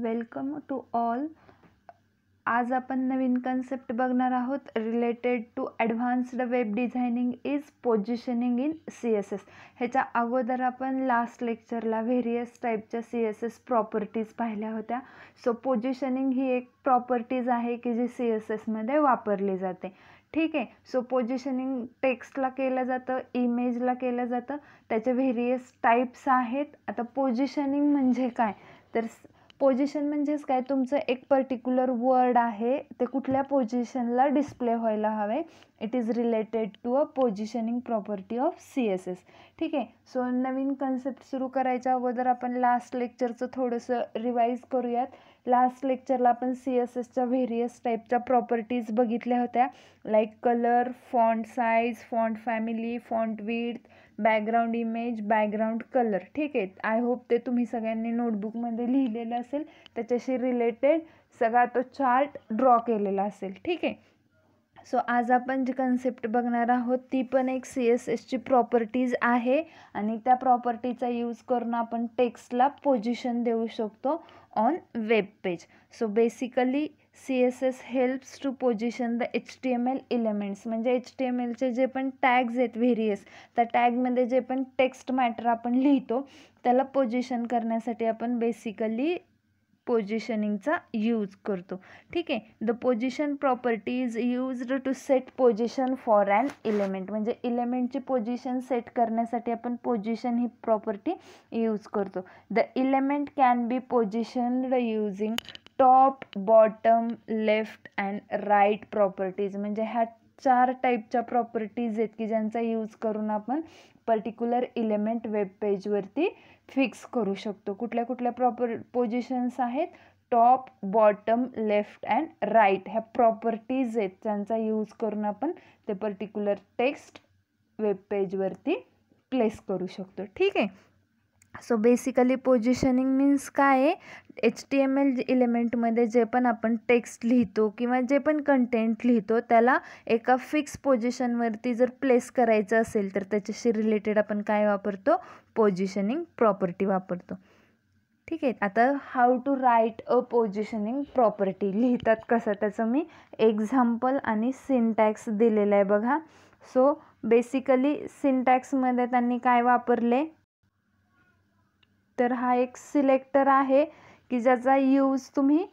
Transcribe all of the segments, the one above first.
Welcome to all आज आपण नवीन concept बघणार आहोत related to advanced web designing is positioning in C S S ह्याच्या अगोदर आपण लास्ट लेक्चरला व्हेरियस टाईपच्या सी एस एस प्रॉपर्टीज पाहिल्या होत्या सो पोजिशनिंग ही एक प्रॉपर्टीज आहे की जी सी एस एसमध्ये वापरली जाते ठीक आहे सो पोजिशनिंग टेक्स्टला केलं जातं इमेजला केलं जातं त्याचे व्हेरियस टाईप्स आहेत आता पोजिशनिंग म्हणजे काय तर पोझिशन म्हणजेच काय तुमचं एक पर्टिक्युलर वर्ड आहे ते कुठल्या पोझिशनला डिस्प्ले व्हायला हवे it is related to a positioning property of C S S ठीक आहे सो नवीन कन्सेप्ट सुरू करायच्या अगोदर आपण लास्ट लेक्चरचं थोडंसं रिवाईज करूयात लास्ट लेक्चरला आपण सी एस एसच्या व्हेरियस टाईपच्या प्रॉपर्टीज बघितल्या होत्या like colour font size font family font width background image background colour ठीक आहे आय होप ते तुम्ही सगळ्यांनी नोटबुकमध्ये लिहिलेलं असेल त्याच्याशी रिलेटेड सगळा तो चार्ट ड्रॉ केलेला असेल ठीक आहे सो so, आज आपण जी कन्सेप्ट बघणार आहोत ती पण एक सी एस एसची प्रॉपर्टीज आहे आणि त्या प्रॉपर्टीचा यूज करून आपण टेक्स्टला पोजिशन देऊ शकतो on web page so basically C S S helps to position the H T M L elements म्हणजे एच टी एम एलचे जे पण टॅग्ज आहेत व्हेरियस त्या टॅगमध्ये जे पण टेक्स्ट मॅटर आपण लिहितो त्याला पोजिशन करण्यासाठी आपण बेसिकली पोजिशनिंगचा यूज करतो ठीक आहे the position property is used to set position for an element म्हणजे इलेमेंटची पोजिशन सेट करण्यासाठी आपण पोजिशन ही प्रॉपर्टी यूज करतो the element can be positioned using top bottom left and right properties म्हणजे ह्या चार टाईपच्या प्रॉपर्टीज आहेत की ज्यांचा यूज करून आपण पर्टिक्युलर इलेमेंट वेब पेजवरती फिक्स करू शकतो कुठल्या कुठल्या प्रॉपर पोजिशन्स आहेत top bottom left and right ह्या प्रॉपर्टीज आहेत ज्यांचा यूज करून आपण ते पर्टिक्युलर टेक्स्ट वेब पेजवरती प्लेस करू शकतो ठीक आहे सो बेसिकली पोजिशनिंग मीन्स काय आहे एच टी एम एल इलेमेंटमध्ये जे पण आपण टेक्स्ट लिहितो किंवा जे पण कंटेंट लिहितो त्याला एका फिक्स पोझिशनवरती जर प्लेस करायचं असेल तर त्याच्याशी रिलेटेड आपण काय वापरतो पोजिशनिंग प्रॉपर्टी वापरतो ठीक आहे आता how to write a positioning property लिहितात कसं त्याचं मी एक्झाम्पल आणि सिंटॅक्स दिलेलं आहे बघा सो बेसिकली सिंटॅक्समध्ये त्यांनी काय वापरले तर हा एक सिलेक्टर आहे की ज्याचा यूज तुम्ही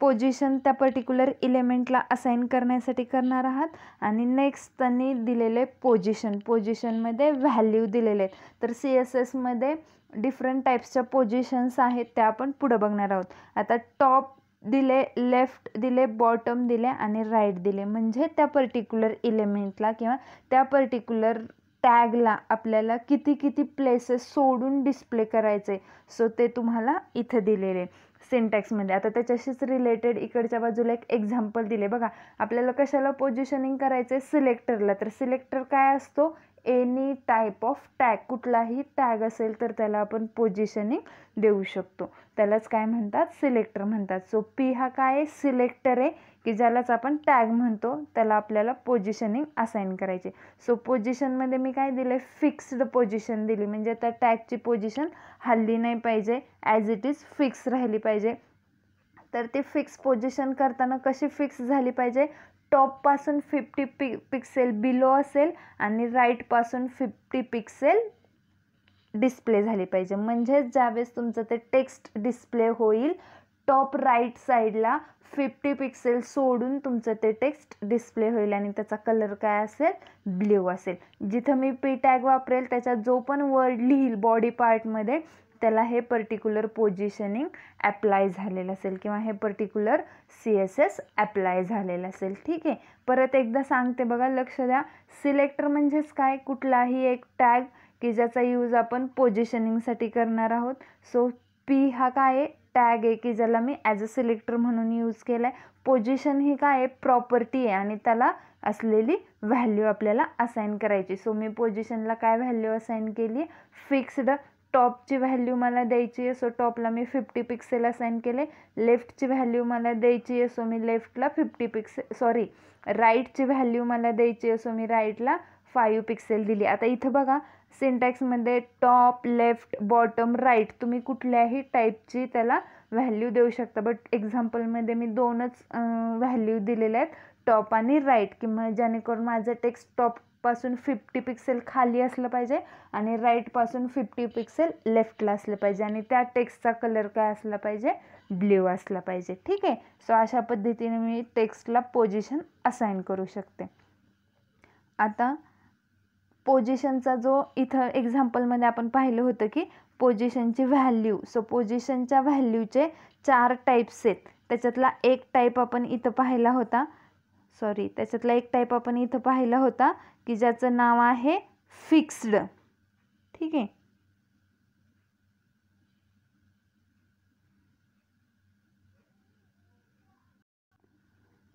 पोजिशन त्या पर्टिक्युलर इलेमेंटला असाईन करण्यासाठी करणार आहात आणि नेक्स्ट त्यांनी दिलेले पोजिशन पोजिशनमध्ये व्हॅल्यू दिलेले आहेत तर सी एस एसमध्ये डिफरंट टाईप्सच्या पोजिशन्स आहेत त्या आपण पुढं बघणार आहोत आता टॉप दिले लेफ्ट दिले बॉटम दिले आणि राईट दिले म्हणजे त्या पर्टिक्युलर इलेमेंटला किंवा त्या पर्टिक्युलर टॅगला आपल्याला किती किती प्लेसेस सोडून डिस्प्ले करायचे सो ते तुम्हाला इथं दिलेले सिंटॅक्समध्ये आता त्याच्याशीच रिलेटेड इकडच्या बाजूला एक एक्झाम्पल दिले बघा आपल्याला कशाला पोझिशनिंग करायचं आहे सिलेक्टरला तर सिलेक्टर काय असतो एनी टाईप ऑफ टॅग कुठलाही टॅग असेल तर त्याला आपण पोजिशनिंग देऊ शकतो त्यालाच काय म्हणतात सिलेक्टर म्हणतात सो पी हा काय आहे सिलेक्टर आहे की ज्यालाच आपण टॅग म्हणतो त्याला आपल्याला पोजिशनिंग असाईन करायचे सो पोजिशनमध्ये मी काय दिलं आहे फिक्स्ड पोजिशन दिली म्हणजे त्या टॅगची पोजिशन हल्ली नाही पाहिजे ॲज इट इज फिक्स राहिली पाहिजे तर ती फिक्स पोजिशन करताना कशी फिक्स झाली पाहिजे टॉपपासून फिफ्टी पि पिक्सेल बिलो असेल आणि राईटपासून फिफ्टी पिक्सेल डिस्प्ले झाली पाहिजे म्हणजेच ज्यावेळेस तुमचं ते टेक्स्ट डिस्प्ले होईल टॉप राईट साईडला फिफ्टी पिक्सेल सोडून तुमचं ते टेक्स्ट डिस्प्ले होईल आणि त्याचा कलर काय असेल ब्ल्यू असेल जिथं मी पी टॅग वापरेल त्याच्यात जो पण वर्ड लिहील बॉडी पार्टमध्ये त्याला हे पर्टिक्युलर पोजिशनिंग ॲप्लाय झालेलं असेल किंवा हे particular C S S apply झालेलं असेल ठीक आहे परत एकदा सांगते बघा लक्ष द्या सिलेक्टर म्हणजेच काय कुठलाही एक टॅग की ज्याचा यूज आपण पोजिशनिंगसाठी करणार आहोत सो पी हा काय आहे टॅग आहे की ज्याला मी ॲज अ सिलेक्टर म्हणून यूज केला आहे पोजिशन ही काय आहे प्रॉपर्टी आहे आणि त्याला असलेली व्हॅल्यू आपल्याला असाईन करायची सो मी पोजिशनला काय व्हॅल्यू असाईन केली फिक्स्ड टॉपची व्हॅल्यू मला द्यायची असो टॉपला मी फिफ्टी पिक्सेल असाईन केले लेफ्टची व्हॅल्यू मला द्यायची असो मी लेफ्टला फिफ्टी पिक्सेल सॉरी राईटची व्हॅल्यू मला द्यायची असो मी राईटला फाईव्ह पिक्सेल दिली आता इथं बघा सिंटॅक्समध्ये टॉप लेफ्ट बॉटम राईट तुम्ही कुठल्याही टाईपची त्याला व्हॅल्यू देऊ शकता बट एक्झाम्पलमध्ये मी दोनच व्हॅल्यू दिलेल्या आहेत टॉप आणि राईट किंवा जेणेकरून माझं टेक्स्ट टॉप पासून फिफ्टी पिक्सेल खाली असलं पाहिजे आणि राईटपासून फिफ्टी पिक्सेल लेफ्टला असलं पाहिजे आणि त्या टेक्स्टचा कलर काय असला पाहिजे ब्ल्यू असला पाहिजे ठीक आहे सो अशा पद्धतीने मी टेक्स्टला पोजिशन असाईन करू शकते आता पोजिशनचा जो इथं एक्झाम्पलमध्ये आपण पाहिलं होतं की पोजिशनची व्हॅल्यू सो पोजिशनच्या व्हॅल्यूचे चार टाईप्स आहेत त्याच्यातला एक टाईप आपण इथं पाहिला होता सॉरी त्याच्यातला एक टाईप आपण इथं पाहिला होता की ज्याचं नाव आहे फिक्स्ड ठीक आहे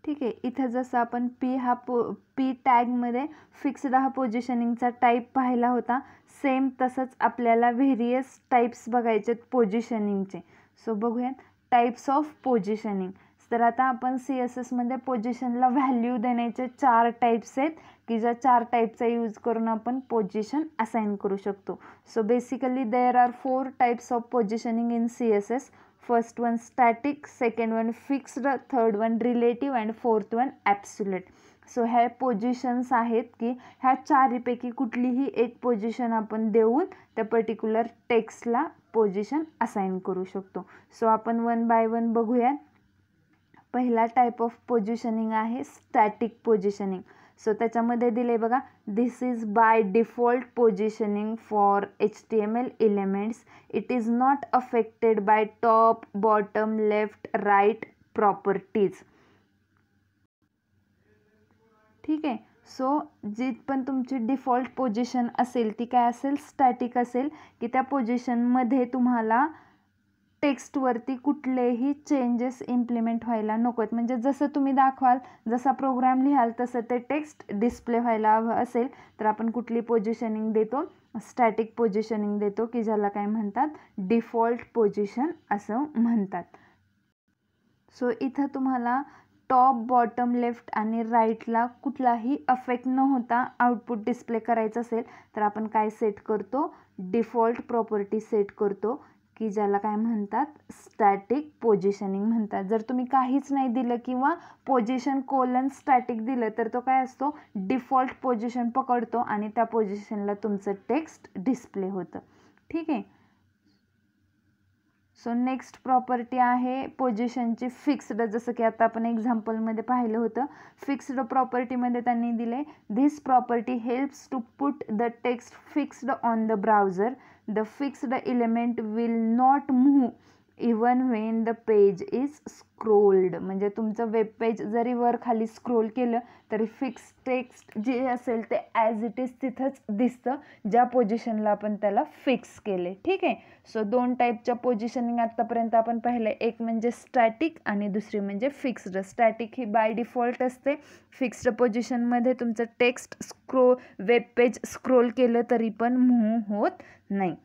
ठीक आहे इथं जसं आपण पी हा पो पी टॅगमध्ये फिक्स्ड हा पोझिशनिंगचा टाईप पाहिला होता सेम तसंच आपल्याला व्हेरियस टाईप्स बघायचे आहेत पोझिशनिंगचे सो बघूयात टाईप्स ऑफ पोझिशनिंग तर आता आपण सी एस एसमध्ये पोजिशनला व्हॅल्यू देण्याचे चार टाईप्स आहेत की ज्या चार टाईपचा यूज करून आपण पोझिशन असाईन करू शकतो so basically there are four types of positioning in C S S first one static second one fixed third one relative and fourth one absolute so ह्या पोजिशन्स आहेत की ह्या चारीपैकी कुठलीही एक पोजिशन आपण देऊन त्या पर्टिक्युलर टेक्स्टला पोजिशन असाईन करू शकतो सो आपण वन बाय वन बघूयात पहिला टाईप ऑफ पोझिशनिंग आहे स्टॅटिक पोझिशनिंग सो त्याच्यामध्ये दिले बघा this is by default positioning for H T M L elements it is not affected by top bottom left right properties ठीक आहे so जी पण तुमची डिफॉल्ट पोझिशन असेल ती काय असेल स्टॅटिक असेल की त्या पोझिशनमध्ये तुम्हाला टेक्स्टवरती कुठलेही चेंजेस इम्प्लिमेंट व्हायला नको आहेत म्हणजे जसं तुम्ही दाखवाल जसा प्रोग्राम लिहाल तसं ते टेक्स्ट डिस्प्ले व्हायला हवं असेल तर आपण कुठली पोझिशनिंग देतो स्टॅटिक पोझिशनिंग देतो की ज्याला काय म्हणतात डिफॉल्ट पोझिशन असं म्हणतात सो इथं तुम्हाला टॉप बॉटम लेफ्ट आणि राईटला कुठलाही अफेक्ट न होता आउटपुट डिस्प्ले करायचं असेल तर आपण काय सेट करतो डिफॉल्ट प्रॉपर्टी सेट करतो की ज्याला काय म्हणतात स्टॅटिक पोजिशनिंग म्हणतात जर तुम्ही काहीच नाही दिलं किंवा पोजिशन कोलन स्टॅटिक दिलं तर तो काय असतो डिफॉल्ट पोजिशन पकडतो आणि त्या पोजिशनला तुमचं टेक्स्ट डिस्प्ले होतं ठीक आहे सो नेक्स्ट प्रॉपर्टी आहे पोजिशनची फिक्स्ड जसं की आता आपण एक्झाम्पलमध्ये पाहिलं होतं फिक्स्ड प्रॉपर्टीमध्ये त्यांनी दिले this property helps to put the text fixed on the browser the fixed element will not move even when the page is scrolled म्हणजे तुमचं वेब पेज जरी वर खाली स्क्रोल केलं तरी फिक्स टेक्स्ट जे असेल ते ॲज इट इज तिथंच दिसतं ज्या पोझिशनला आपण त्याला फिक्स केले ठीक आहे सो दोन टाईपच्या पोझिशनिंग आत्तापर्यंत आपण पाहिलं एक म्हणजे स्टॅटिक आणि दुसरी म्हणजे फिक्स्ड स्टॅटिक ही बाय डिफॉल्ट असते फिक्स्ड पोझिशनमध्ये तुमचं text scroll web page scroll केलं तरी पण मूव्ह होत नाही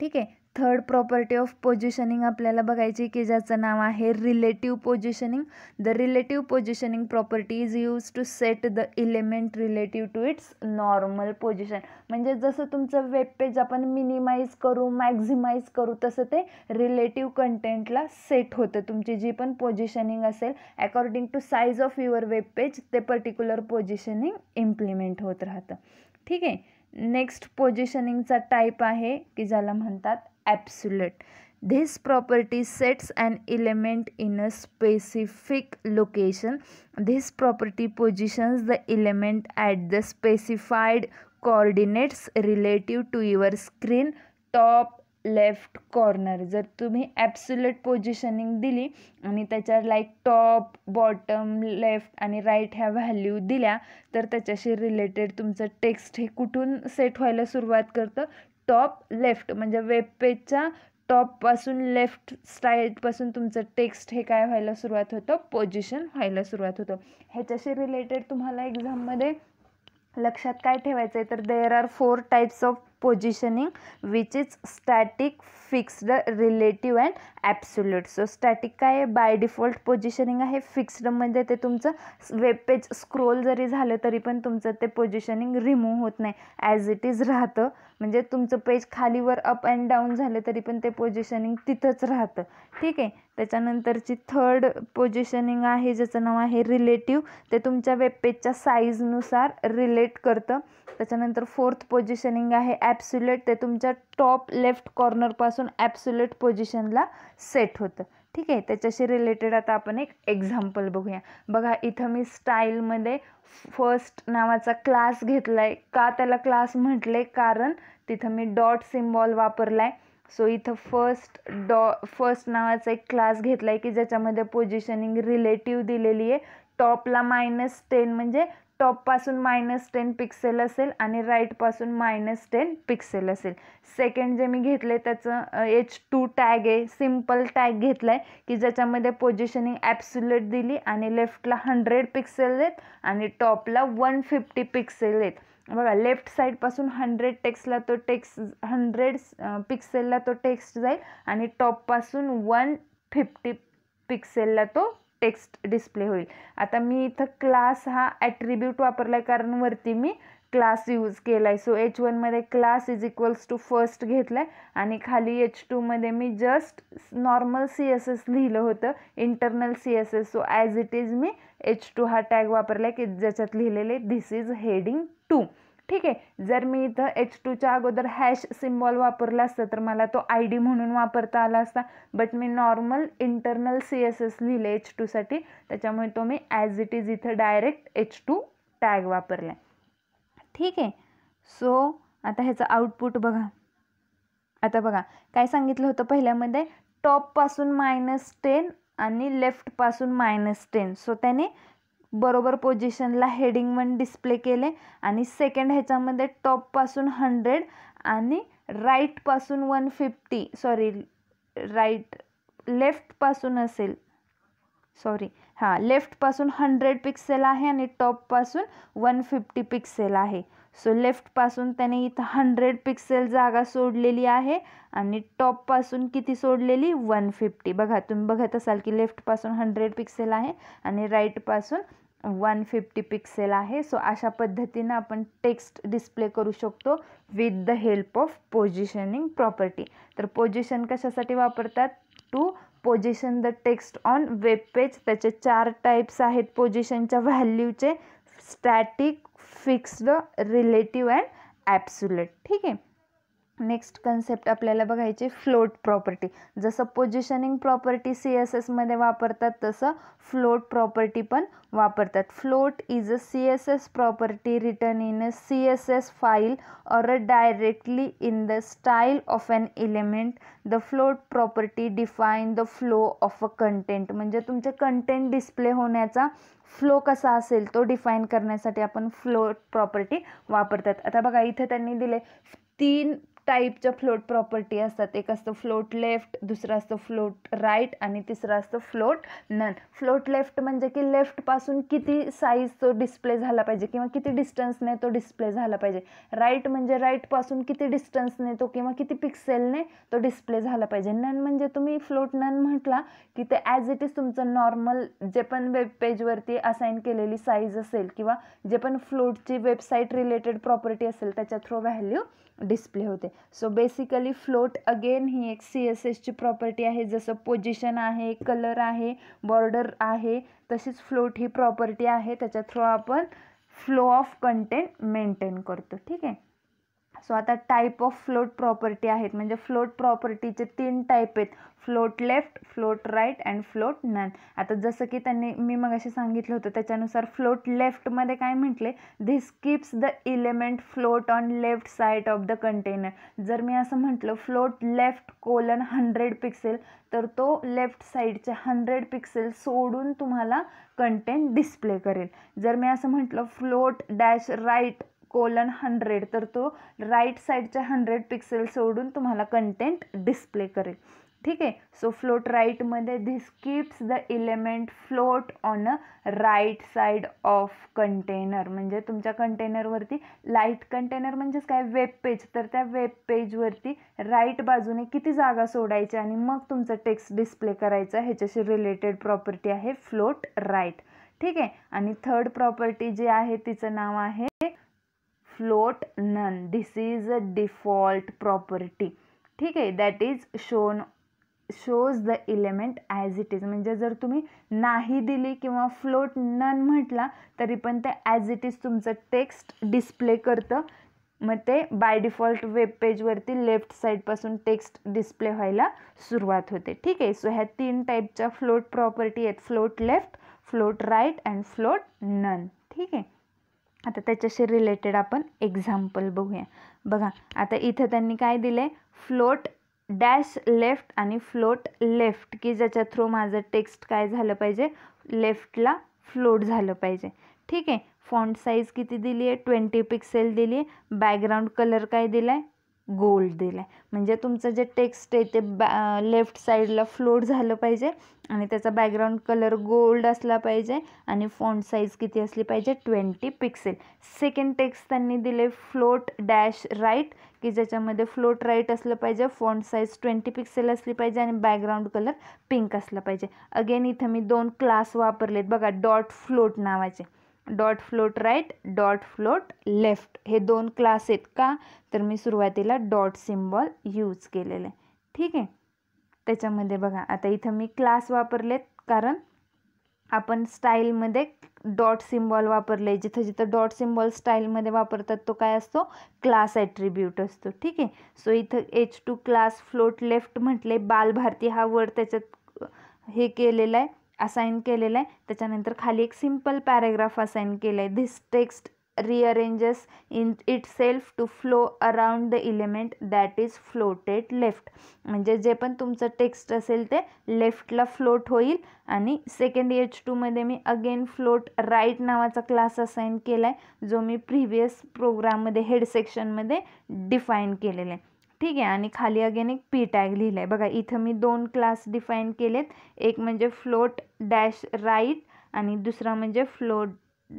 ठीक आहे थर्ड प्रॉपर्टी ऑफ पोझिशनिंग आपल्याला बघायची की ज्याचं नाव आहे relative positioning the relative positioning property is use to set the element relative to its normal position म्हणजे जसं तुमचं वेब पेज आपण मिनिमाइज करू मॅक्झिमाइज करू तसं ते रिलेटिव्ह कंटेंटला सेट होतं तुमची जी पण पोझिशनिंग असेल according to size of your web page ते पर्टिक्युलर पोझिशनिंग इम्प्लिमेंट होत राहतं ठीक आहे नेक्स्ट पोझिशनिंगचा टाईप आहे की ज्याला म्हणतात absolute. This property sets and element in a specific location this property positions the element at the specified coordinates relative to your screen top left corner जर तुम्ही ॲप्सुलेट पोझिशनिंग दिली आणि त्याच्या लाईक टॉप बॉटम लेफ्ट आणि right ह्या value दिल्या तर त्याच्याशी रिलेटेड तुमचं टेक्स्ट हे कुठून सेट व्हायला सुरुवात करतं टॉप लेफ्ट म्हणजे वेबपेजच्या टॉपपासून लेफ्ट स्टाईलपासून तुमचं टेक्स्ट हे काय व्हायला सुरुवात होतं पोजिशन व्हायला सुरुवात होतं ह्याच्याशी रिलेटेड तुम्हाला एक्झाममध्ये लक्षात काय ठेवायचं आहे तर there are four types of positioning which is static fixed relative and absolute so static काय आहे बाय डिफॉल्ट पोझिशनिंग आहे फिक्स्ड म्हणजे ते तुमचं वेब पेज स्क्रोल जरी झालं तरी पण तुमचं ते पोझिशनिंग रिमूव्ह होत नाही ॲज इट इज राहतं म्हणजे तुमचं पेज खालीवर अप अँड डाऊन झालं तरी पण ते पोझिशनिंग तिथंच राहतं ठीक आहे त्याच्यानंतरची थर्ड पोझिशनिंग आहे ज्याचं नाव आहे रिलेटिव्ह ते तुमच्या वेबपेजच्या साईजनुसार रिलेट करतं त्याच्यानंतर फोर्थ पोझिशनिंग आहे ॲप्सुलेट ते तुमच्या टॉप लेफ्ट कॉर्नरपासून ॲप्सुलेट पोझिशनला सेट होतं ठीक आहे त्याच्याशी रिलेटेड आता आपण एक एक्झाम्पल बघूया बघा इथं मी स्टाईलमध्ये फर्स्ट नावाचा क्लास घेतला आहे का त्याला क्लास म्हटले कारण तिथं मी डॉट सिम्बॉल वापरला आहे सो इथं फर्स्ट डॉ फर्स्ट नावाचा एक क्लास घेतला आहे की ज्याच्यामध्ये पोझिशनिंग रिलेटिव्ह दिलेली आहे टॉपला मायनस टेन म्हणजे टॉपपासून मायनस टेन पिक्सेल असेल आणि राईटपासून मायनस टेन पिक्सेल असेल सेकंड जे मी घेतले त्याचं एच टू टॅग आहे सिम्पल टॅग घेतला आहे की ज्याच्यामध्ये पोझिशनिंग ॲप्सुलेट दिली आणि लेफ्टला हंड्रेड पिक्सेल देत आणि टॉपला वन फिफ्टी पिक्सेल आहेत बघा लेफ्ट साईडपासून हंड्रेड टेक्स्टला तो टेक्स्ट हंड्रेड पिक्सेलला तो टेक्स्ट जाईल आणि टॉपपासून वन फिफ्टी पिक्सेलला तो टेक्स्ट डिस्प्ले होईल आता मी इथं क्लास हा ॲट्रिब्यूट वापरला आहे कारण वरती मी क्लास यूज केला आहे सो एच वनमध्ये class is equals to first घेतला आहे आणि खाली एच टूमध्ये मी just normal C S S लिहिलं होतं internal C S S so as it is मी एच टू हा टॅग वापरला आहे की ज्याच्यात लिहिलेले दिस इज हेडिंग टू ठीक आहे जर मी इथं एच टूच्या अगोदर हॅश सिम्बॉल वापरला असता तर मला तो आय डी म्हणून वापरता आला असता बट मी normal internal C S S लिहिले एच टूसाठी त्याच्यामुळे तो मी ॲज इट इज इथं डायरेक्ट एच टू टॅग वापरला ठीक आहे सो आता ह्याचं आउटपुट बघा आता बघा काय सांगितलं होतं पहिल्यामध्ये टॉपपासून मायनस टेन आणि लेफ्टपासून मायनस टेन सो त्याने बरोबर पोजिशनला हेडिंग वन डिस्प्ले केले आणि सेकंड ह्याच्यामध्ये टॉपपासून हंड्रेड आणि राईटपासून वन फिफ्टी सॉरी राईट लेफ्टपासून असेल सॉरी हां लेफ्टपासून हंड्रेड पिक्सेल आहे आणि टॉपपासून वन फिफ्टी पिक्सेल आहे सो लेफ्टपासून त्याने इथं हंड्रेड पिक्सेल जागा सोडलेली आहे आणि टॉपपासून किती सोडलेली वन फिफ्टी बघा तुम्ही बघत असाल की लेफ्टपासून हंड्रेड पिक्सेल आहे आणि राईटपासून वन फिफ्टी पिक्सेल आहे सो अशा पद्धतीनं आपण टेक्स्ट डिस्प्ले करू शकतो with the help of positioning property तर पोझिशन कशासाठी वापरतात to position the text on web page त्याचे चार टाईप्स आहेत पोझिशनच्या व्हॅल्यूचे static fixed relative and absolute ठीक आहे नेक्स्ट कन्सेप्ट आपल्याला बघायचे फ्लोट प्रॉपर्टी जसं पोजिशनिंग प्रॉपर्टी सी एस एसमध्ये वापरतात तसं फ्लोट प्रॉपर्टी पण वापरतात float is a C S S property written in a C S S file or a directly in the style of an element the float property define the flow of a content म्हणजे तुमचे content display होण्याचा flow कसा असेल तो define करण्यासाठी आपण float property वापरतात आता बघा इथे त्यांनी दिले तीन टाईपच्या फ्लोट प्रॉपर्टी असतात एक असतं फ्लोट लेफ्ट दुसरं असतं फ्लोट राईट आणि तिसरं असतं फ्लोट नन फ्लोट लेफ्ट म्हणजे की लेफ्टपासून किती साईज तो डिस्प्ले झाला पाहिजे किंवा किती डिस्टन्सने तो डिस्प्ले झाला पाहिजे राईट म्हणजे राईटपासून किती डिस्टन्सने तो किंवा किती पिक्सेलने तो डिस्प्ले झाला पाहिजे नन म्हणजे तुम्ही फ्लोट नन म्हटला की ते ॲज इट इज तुमचं नॉर्मल जे पण वेब पेजवरती असाईन केलेली साईज असेल किंवा जे पण फ्लोटची वेबसाईट रिलेटेड प्रॉपर्टी असेल त्याच्या थ्रू व्हॅल्यू डिस्प्ले होते सो बेसिकली फ्लोट अगेन ही एक सी एस एसची प्रॉपर्टी आहे जसं पोजिशन आहे कलर आहे बॉर्डर आहे तशीच फ्लोट ही प्रॉपर्टी आहे त्याच्या थ्रू आपण फ्लो ऑफ कंटेंट मेंटेन करतो ठीक आहे सो आता टाईप ऑफ फ्लोट प्रॉपर्टी आहेत म्हणजे फ्लोट प्रॉपर्टीचे तीन टाईप आहेत float left float right and float none आता जसं की त्यांनी मी मग असे सांगितलं होतं त्याच्यानुसार फ्लोट लेफ्टमध्ये काय म्हटले this keeps the element float on left side of the container जर मी असं म्हटलं float left colon hundred pixel तर तो लेफ्ट साईडचे हंड्रेड पिक्सेल सोडून तुम्हाला कंटेंट डिस्प्ले करेल जर मी असं म्हटलं float dash right colon hundred तर तो राईट साईडच्या हंड्रेड पिक्सेल सोडून तुम्हाला कंटेंट डिस्प्ले करेल ठीक आहे सो फ्लोट राईटमध्ये this keeps the element float on a right side of container म्हणजे तुमच्या कंटेनरवरती लाईट कंटेनर म्हणजेच काय वेब पेज तर त्या वेब पेजवरती राईट बाजूने किती जागा सोडायची आणि मग तुमचं टेक्स्ट डिस्प्ले करायचं ह्याच्याशी रिलेटेड प्रॉपर्टी आहे फ्लोट राईट ठीक आहे आणि थर्ड प्रॉपर्टी जी आहे तिचं नाव आहे float none this is a default property ठीक आहे that is shown shows the element as it is म्हणजे जर तुम्ही नाही दिली किंवा फ्लोट नन म्हटला तरी पण ते ॲज इट इज तुमचं टेक्स्ट डिस्प्ले करतं मग ते बाय डिफॉल्ट वेब पेजवरती लेफ्ट साईडपासून टेक्स्ट डिस्प्ले व्हायला सुरुवात होते ठीक आहे सो ह्या तीन टाईपच्या फ्लोट प्रॉपर्टी आहेत float left float right and float none ठीक आहे आता त्याच्याशी रिलेटेड आपण एक्झाम्पल बघूया बघा आता इथं त्यांनी काय दिलं आहे फ्लोट डॅश लेफ्ट आणि फ्लोट लेफ्ट की ज्याच्या थ्रू माझं टेक्स्ट काय झालं पाहिजे लेफ्टला फ्लोट झालं पाहिजे ठीक आहे फॉन्ट साईज किती दिली आहे ट्वेंटी पिक्सेल दिली आहे बॅकग्राऊंड कलर काय दिला आहे गोल्ड दिला आहे म्हणजे तुमचं जे टेक्स्ट आहे ते बॅ लेफ्ट साईडला फ्लोट झालं पाहिजे आणि त्याचा बॅकग्राऊंड कलर गोल्ड असला पाहिजे आणि फॉन्ट साईज किती असली पाहिजे ट्वेंटी पिक्सेल सेकंड टेक्स्ट त्यांनी दिले फ्लोट डॅश राईट की ज्याच्यामध्ये फ्लोट राईट असलं पाहिजे फॉन्ट साईज ट्वेंटी पिक्सेल असली पाहिजे आणि बॅकग्राऊंड कलर पिंक असला पाहिजे अगेन इथं मी दोन क्लास वापरलेत बघा डॉट फ्लोट नावाचे dot float right dot float left हे दोन क्लास आहेत का तर मी सुरुवातीला डॉट सिम्बॉल यूज केलेलं आहे ठीक आहे त्याच्यामध्ये बघा आता इथं मी क्लास वापरलेत कारण आपण स्टाईलमध्ये डॉट सिम्बॉल वापरले जिथं जिथं डॉट सिम्बॉल स्टाईलमध्ये वापरतात तो काय असतो क्लास ॲट्रिब्यूट असतो ठीक आहे सो इथं H two class float left म्हटले बालभारती हा वर्ड त्याच्यात हे केलेला आहे असाईन केलेलं आहे त्याच्यानंतर खाली एक सिम्पल पॅरेग्राफ असाईन केलं आहे this text rearranges in itself to flow around the element that is floated left म्हणजे जे पण तुमचं टेक्स्ट असेल ते लेफ्टला फ्लोट होईल आणि सेकंड एच टूमध्ये मी अगेन फ्लोट राईट नावाचा क्लास असाईन केला आहे जो मी प्रिव्हियस प्रोग्राममध्ये हेड सेक्शनमध्ये डिफाईन केलेला आहे ठीक आहे आणि खाली अगेन एक पी टॅग लिहिलं आहे बघा इथं मी दोन क्लास डिफाईन केलेत एक म्हणजे फ्लोट डॅश राईट आणि दुसरा म्हणजे फ्लोट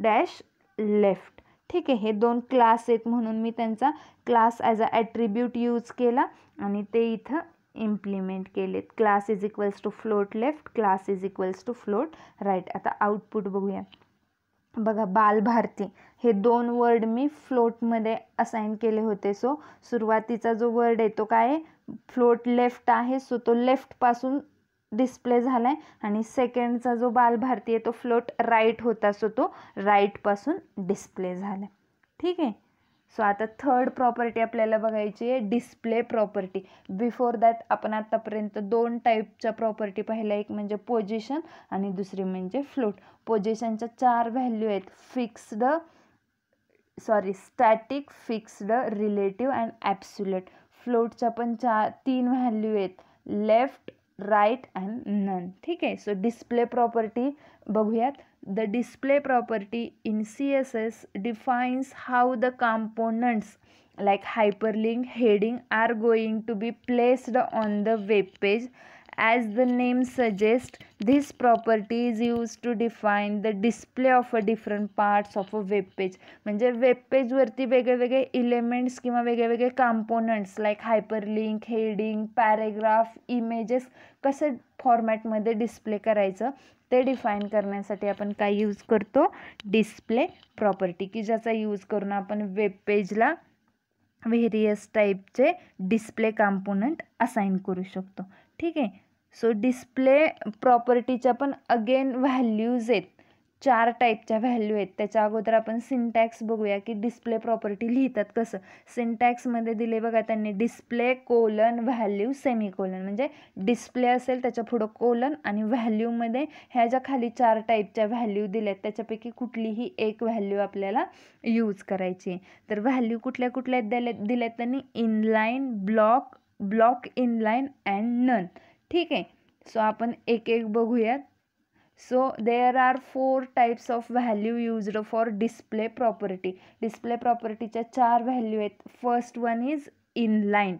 डॅश लेफ्ट ठीक आहे हे दोन क्लास आहेत म्हणून मी त्यांचा class as a attribute use केला आणि ते इथं इम्प्लिमेंट केलेत class is equals to float left class is equals to float right आता आउटपुट बघूया बघा बालभारती हे दोन वर्ड मी फ्लोटमध्ये असाईन केले होते सो सुरुवातीचा जो वर्ड आहे तो काय फ्लोट लेफ्ट आहे सो तो लेफ्टपासून डिस्प्ले झाला आहे आणि सेकंडचा जो बालभारती आहे तो फ्लोट राईट होता सो तो राईटपासून डिस्प्ले झाला ठीक आहे सो आता थर्ड प्रॉपर्टी आपल्याला बघायची आहे डिस्प्ले प्रॉपर्टी बिफोर दॅट आपण आत्तापर्यंत दोन टाईपच्या प्रॉपर्टी पाहिल्या एक म्हणजे पोजिशन आणि दुसरी म्हणजे फ्लोट पोजिशनच्या चार व्हॅल्यू आहेत fixed sorry static fixed relative and absolute फ्लोटच्या पण चार तीन व्हॅल्यू आहेत लेफ्ट राईट अँड नन ठीक आहे सो डिस्प्ले प्रॉपर्टी बघूयात the display property in C S S defines how the components like hyperlink heading are going to be placed on the web page As the name suggests, this property is used to define the display of a different parts of a web page म्हणजे web पेजवरती वेगळेवेगळे elements किंवा वेगळेवेगळे components like hyperlink heading paragraph images कसे फॉर्मॅटमध्ये display करायचं ते define करण्यासाठी आपण काय यूज करतो डिस्प्ले प्रॉपर्टी की ज्याचा यूज करून आपण वेब पेजला व्हेरियस टाईपचे डिस्प्ले कॉम्पोनंट असाईन करू शकतो ठीक आहे सो डिस्प्ले प्रॉपर्टीच्या पण अगेन व्हॅल्यूज आहेत चार टाईपच्या व्हॅल्यू आहेत त्याच्या अगोदर आपण सिंटॅक्स बघूया की डिस्प्ले प्रॉपर्टी लिहितात कसं सिंटॅक्समध्ये दिले बघा त्यांनी display colon value semicolon म्हणजे डिस्प्ले असेल त्याच्या पुढं कोलन आणि व्हॅल्यूमध्ये ह्या ज्या खाली चार टाईपच्या व्हॅल्यू दिल्या आहेत त्याच्यापैकी कुठलीही एक व्हॅल्यू आपल्याला यूज करायची तर व्हॅल्यू कुठल्या कुठल्या दिल्या दिल्यात त्यांनी inline block block inline and none ठीक है सो अपन एक एक बगू so there are four types of value use for display property display property चार वैल्यू है फर्स्ट वन इज लाइन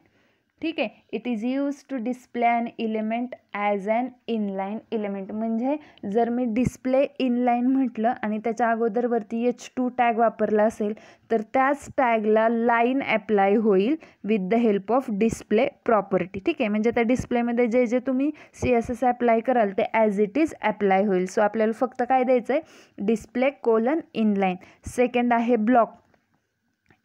ठीक आहे it is use to display an element as an inline element म्हणजे जर मी डिस्प्ले इनलाईन म्हटलं आणि त्याच्या अगोदरवरती H two tag वापरला असेल तर त्याच टॅगला लाईन ॲप्लाय होईल with the help of display property ठीक आहे म्हणजे त्या डिस्प्लेमध्ये जे जे तुम्ही सी एस एस ॲप्लाय कराल ते ॲज इट इज ॲप्लाय होईल सो आपल्याला फक्त काय द्यायचं आहे डिस्प्ले कोलन इनलाईन सेकंड आहे block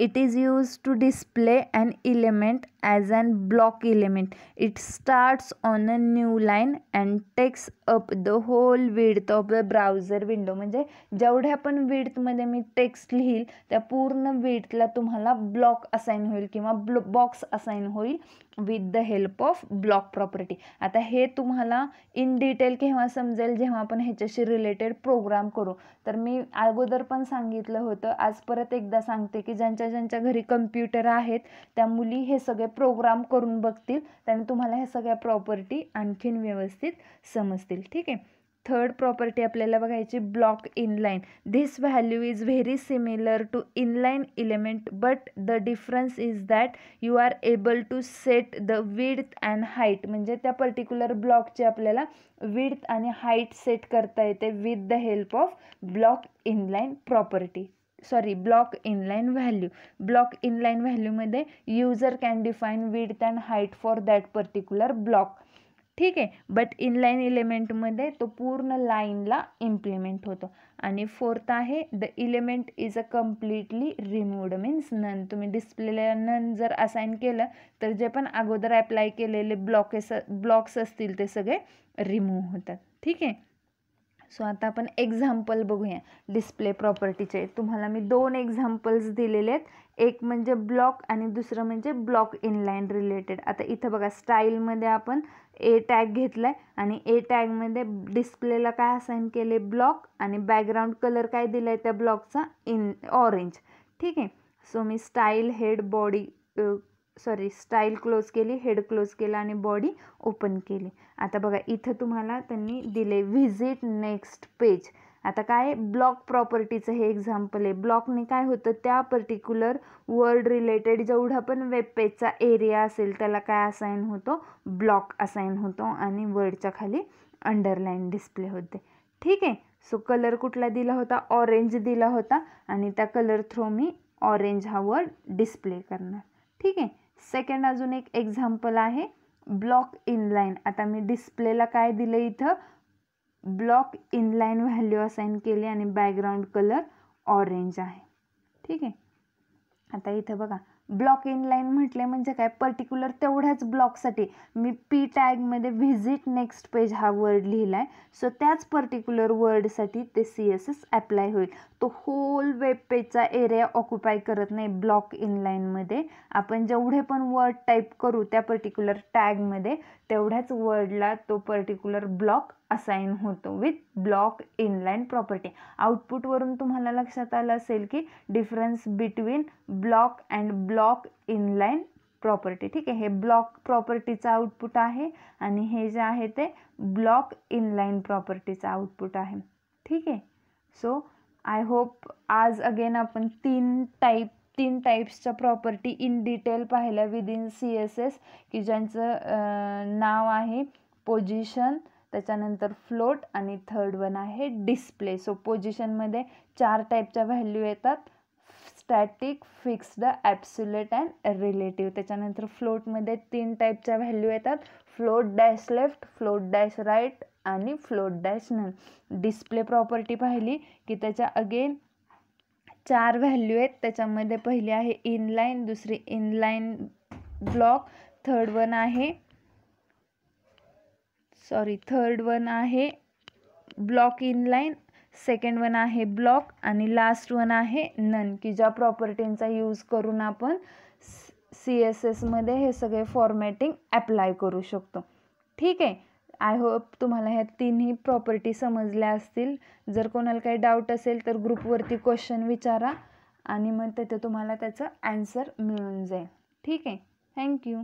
it is use to display and element as an block element. It starts on a new line and takes up the whole width of the browser window म्हणजे जेवढ्या पण विड्थमध्ये मी text लिहील त्या पूर्ण विड्थला तुम्हाला block assign होईल किंवा ब्ल box assign होईल with the help of block property आता हे तुम्हाला इन डिटेल केव्हा समजेल जेव्हा आपण ह्याच्याशी रिलेटेड प्रोग्राम करू तर मी अगोदर पण सांगितलं होतं आज परत एकदा सांगते की ज्यांच्या ज्यांच्या घरी कम्प्युटर आहेत त्या मुली हे सगळे प्रोग्राम करून बघतील त्याने तुम्हाला ह्या सगळ्या प्रॉपर्टी आणखीन व्यवस्थित समजतील ठीक आहे थर्ड प्रॉपर्टी आपल्याला बघायची block inline this value is very similar to inline element but the difference is that you are able to set the width and height म्हणजे त्या पर्टिक्युलर ब्लॉकचे आपल्याला विड्थ आणि हाईट सेट करता येते with the help of block inline property sorry block inline value block inline व्हॅल्यूमध्ये user can define width and height for that particular block ठीक आहे बट इनलाईन इलेमेंटमध्ये तो पूर्ण लाईनला इम्प्लिमेंट होतो आणि फोर्थ आहे the element is a completely removed means none तुम्ही डिस्प्लेला नन जर असाईन केलं तर जे पण अगोदर अप्लाय केलेले ब्लॉकेस ब्लॉक्स असतील ते सगळे रिमूव्ह होतात ठीक आहे सो आता आपण एक्झाम्पल बघूया डिस्प्ले प्रॉपर्टीचे तुम्हाला मी दोन एक्झाम्पल्स दिलेले आहेत एक म्हणजे ब्लॉक आणि दुसरं म्हणजे ब्लॉक इनलाईन रिलेटेड आता इथं बघा स्टाईलमध्ये आपण ए टॅग घेतला आहे आणि ए टॅगमध्ये डिस्प्लेला काय असाईन केले ब्लॉक आणि बॅकग्राऊंड कलर काय दिला आहे त्या ब्लॉकचा इन ऑरेंज ठीक आहे सो मी style head body sorry style close केली हेड क्लोज केला आणि बॉडी ओपन केली आता बघा इथं तुम्हाला त्यांनी दिले व्हिजिट नेक्स्ट पेज आता काय ब्लॉक प्रॉपर्टीचं हे एक्झाम्पल आहे ब्लॉकने काय होतं त्या पर्टिक्युलर वर्ड रिलेटेड जेवढा पण वेब पेजचा एरिया असेल त्याला काय असाईन होतो ब्लॉक असाईन होतो आणि वर्डच्या खाली अंडरलाईन डिस्प्ले होते ठीक आहे सो कलर कुठला दिला होता ऑरेंज दिला होता आणि त्या कलर थ्रू मी ऑरेंज हा वर्ड डिस्प्ले करणार ठीक आहे सेकंड अजून एक एक्झाम्पल आहे ब्लॉक इनलाईन आता मी डिस्प्लेला काय दिलं इथं ब्लॉक इनलाईन व्हॅल्यू असाईन केली आणि बॅकग्राऊंड कलर ऑरेंज आहे ठीक आहे आता इथं बघा ब्लॉक लाईन म्हटले म्हणजे काय पर्टिक्युलर तेवढ्याच ब्लॉकसाठी मी पी टॅगमध्ये व्हिजिट नेक्स्ट पेज हा वर्ड लिहिला आहे सो त्याच पर्टिक्युलर वर्डसाठी ते सी एस एस ॲप्लाय होईल तो होल वेब पेजचा एरिया ऑक्युपाय करत नाही ब्लॉक इनलाईनमध्ये आपण जेवढे पण वर्ड टाईप करू त्या पर्टिक्युलर टॅगमध्ये तेवढ्याच वर्डला तो पर्टिक्युलर ब्लॉक असाईन होतो विथ ब्लॉक इनलाईन प्रॉपर्टी आउटपुटवरून तुम्हाला लक्षात आलं असेल की difference between block and block block inline property ठीक आहे हे ब्लॉक प्रॉपर्टीचं आउटपुट आहे आणि हे जे आहे ते ब्लॉक इनलाईन प्रॉपर्टीचं आउटपुट आहे ठीक आहे सो आय होप आज अगेन आपण तीन टाईप तीन टाईप्सच्या प्रॉपर्टी इन डिटेल पाहिल्या इन सी एस एस की ज्यांचं नाव आहे पोजिशन त्याच्यानंतर फ्लोट आणि थर्ड वन आहे डिस्प्ले सो पोजिशनमध्ये चार टाईपच्या व्हॅल्यू येतात static fixed absolute and relative त्याच्यानंतर फ्लोटमध्ये तीन टाईपच्या व्हॅल्यू येतात float dash left float dash right आणि float dash none display property पाहिली की त्याच्या अगेन चार व्हॅल्यू आहेत त्याच्यामध्ये पहिली आहे इनलाईन दुसरी इनलाईन ब्लॉक थर्ड वन आहे सॉरी थर्ड वन आहे ब्लॉक इनलाईन सेकंड वन आहे ब्लॉक आणि लास्ट वन आहे नन की ज्या प्रॉपर्टींचा यूज करून आपण सी एस एसमध्ये हे सगळे फॉर्मॅटिंग ॲप्लाय करू शकतो ठीक आहे आय होप तुम्हाला ह्या तिन्ही प्रॉपर्टी समजल्या असतील जर कोणाला काही डाऊट असेल तर ग्रुपवरती क्वेश्चन विचारा आणि मग तिथे तुम्हाला त्याचं ॲन्सर मिळून जाईल ठीक आहे थँक्यू